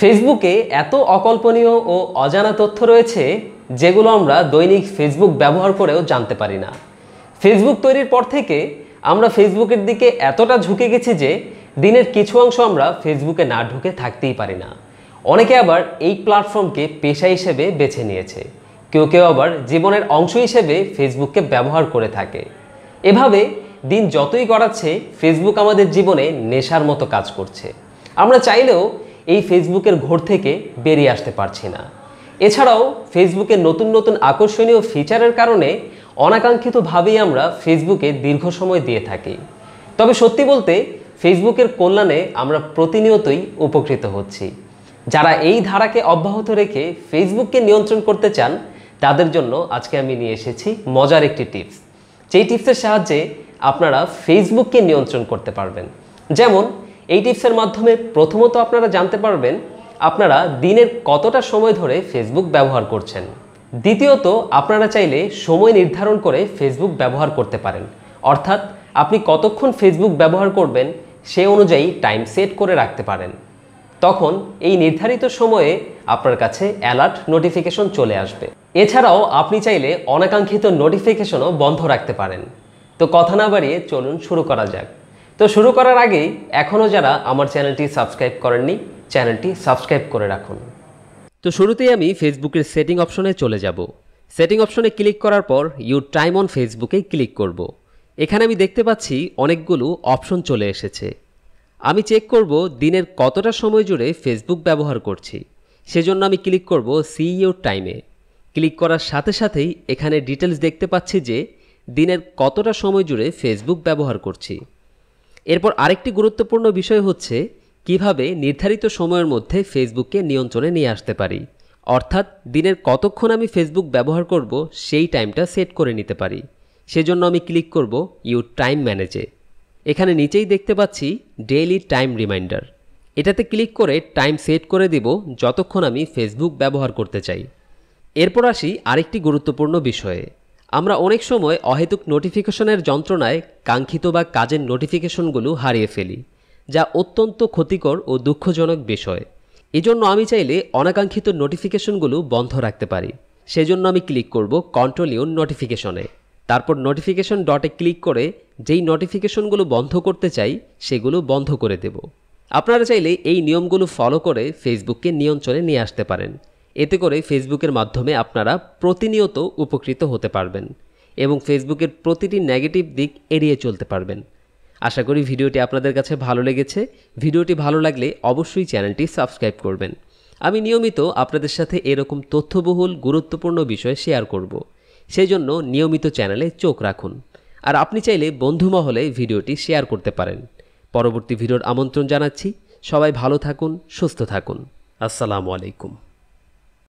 ফেসবুকে এত অকল্পনীয় ও অজানা তথ্য রয়েছে যেগুলো আমরা দৈনিক ফেসবুক ব্যবহার করেও জানতে পারি না ফেসবুক তৈরির পর থেকে আমরা ফেসবুকের দিকে এতটা ঝুঁকে গেছি যে দিনের কিছু অংশ আমরা ফেসবুকে না ঢুকে থাকতেই পারি না অনেকে আবার এই প্ল্যাটফর্মকে পেশা হিসেবে বেছে নিয়েছে কেউ কেউ আবার জীবনের অংশ হিসেবে ফেসবুককে ব্যবহার করে থাকে এভাবে দিন যতই গড়াচ্ছে ফেসবুক আমাদের জীবনে নেশার মতো কাজ করছে আমরা চাইলেও এই ফেসবুকের ঘোর থেকে বেরিয়ে আসতে পারছি না এছাড়াও ফেসবুকের নতুন নতুন আকর্ষণীয় ফিচারের কারণে অনাকাঙ্ক্ষিতভাবেই আমরা ফেসবুকে দীর্ঘ সময় দিয়ে থাকি তবে সত্যি বলতে ফেসবুকের কল্যাণে আমরা প্রতিনিয়তই উপকৃত হচ্ছি যারা এই ধারাকে অব্যাহত রেখে ফেসবুককে নিয়ন্ত্রণ করতে চান তাদের জন্য আজকে আমি নিয়ে এসেছি মজার একটি টিপস যেই টিপসের সাহায্যে আপনারা ফেসবুককে নিয়ন্ত্রণ করতে পারবেন যেমন এই টিপসের মাধ্যমে প্রথমত আপনারা জানতে পারবেন আপনারা দিনের কতটা সময় ধরে ফেসবুক ব্যবহার করছেন দ্বিতীয়ত আপনারা চাইলে সময় নির্ধারণ করে ফেসবুক ব্যবহার করতে পারেন অর্থাৎ আপনি কতক্ষণ ফেসবুক ব্যবহার করবেন সে অনুযায়ী টাইম সেট করে রাখতে পারেন তখন এই নির্ধারিত সময়ে আপনার কাছে অ্যালার্ট নোটিফিকেশন চলে আসবে এছাড়াও আপনি চাইলে অনাকাঙ্ক্ষিত নোটিফিকেশনও বন্ধ রাখতে পারেন তো কথা না বাড়িয়ে চলুন শুরু করা যাক তো শুরু করার আগে এখনও যারা আমার চ্যানেলটি সাবস্ক্রাইব করেননি চ্যানেলটি সাবস্ক্রাইব করে রাখুন তো শুরুতেই আমি ফেসবুকের সেটিং অপশনে চলে যাব সেটিং অপশনে ক্লিক করার পর ইউ টাইম অন ফেসবুকে ক্লিক করব। এখানে আমি দেখতে পাচ্ছি অনেকগুলো অপশন চলে এসেছে আমি চেক করব দিনের কতটা সময় জুড়ে ফেসবুক ব্যবহার করছি সেজন্য আমি ক্লিক করব সিইও টাইমে ক্লিক করার সাথে সাথেই এখানে ডিটেলস দেখতে পাচ্ছি যে দিনের কতটা সময় জুড়ে ফেসবুক ব্যবহার করছি এরপর আরেকটি গুরুত্বপূর্ণ বিষয় হচ্ছে কিভাবে নির্ধারিত সময়ের মধ্যে ফেসবুককে নিয়ন্ত্রণে নিয়ে আসতে পারি অর্থাৎ দিনের কতক্ষণ আমি ফেসবুক ব্যবহার করব সেই টাইমটা সেট করে নিতে পারি সেজন্য আমি ক্লিক করব ইউ টাইম ম্যানেজে এখানে নিচেই দেখতে পাচ্ছি ডেইলি টাইম রিমাইন্ডার এটাতে ক্লিক করে টাইম সেট করে দেব যতক্ষণ আমি ফেসবুক ব্যবহার করতে চাই এরপর আসি আরেকটি গুরুত্বপূর্ণ বিষয়ে আমরা অনেক সময় অহেতুক নোটিফিকেশনের যন্ত্রণায় কাঙ্ক্ষিত বা কাজের নোটিফিকেশনগুলো হারিয়ে ফেলি যা অত্যন্ত ক্ষতিকর ও দুঃখজনক বিষয় এজন্য আমি চাইলে অনাকাঙ্ক্ষিত নোটিফিকেশনগুলো বন্ধ রাখতে পারি সেজন্য আমি ক্লিক করব কন্ট্রোল ইউন নোটিফিকেশনে তারপর নোটিফিকেশন ডটে ক্লিক করে যেই নোটিফিকেশনগুলো বন্ধ করতে চাই সেগুলো বন্ধ করে দেব আপনারা চাইলে এই নিয়মগুলো ফলো করে ফেসবুককে নিয়ন্ত্রণে নিয়ে আসতে পারেন এতে করে ফেসবুকের মাধ্যমে আপনারা প্রতিনিয়ত উপকৃত হতে পারবেন এবং ফেসবুকের প্রতিটি নেগেটিভ দিক এড়িয়ে চলতে পারবেন আশা করি ভিডিওটি আপনাদের কাছে ভালো লেগেছে ভিডিওটি ভালো লাগলে অবশ্যই চ্যানেলটি সাবস্ক্রাইব করবেন আমি নিয়মিত আপনাদের সাথে এরকম তথ্যবহুল গুরুত্বপূর্ণ বিষয় শেয়ার করব সেই জন্য নিয়মিত চ্যানেলে চোখ রাখুন আর আপনি চাইলে মহলে ভিডিওটি শেয়ার করতে পারেন পরবর্তী ভিডিওর আমন্ত্রণ জানাচ্ছি সবাই ভালো থাকুন সুস্থ থাকুন আসসালামু আলাইকুম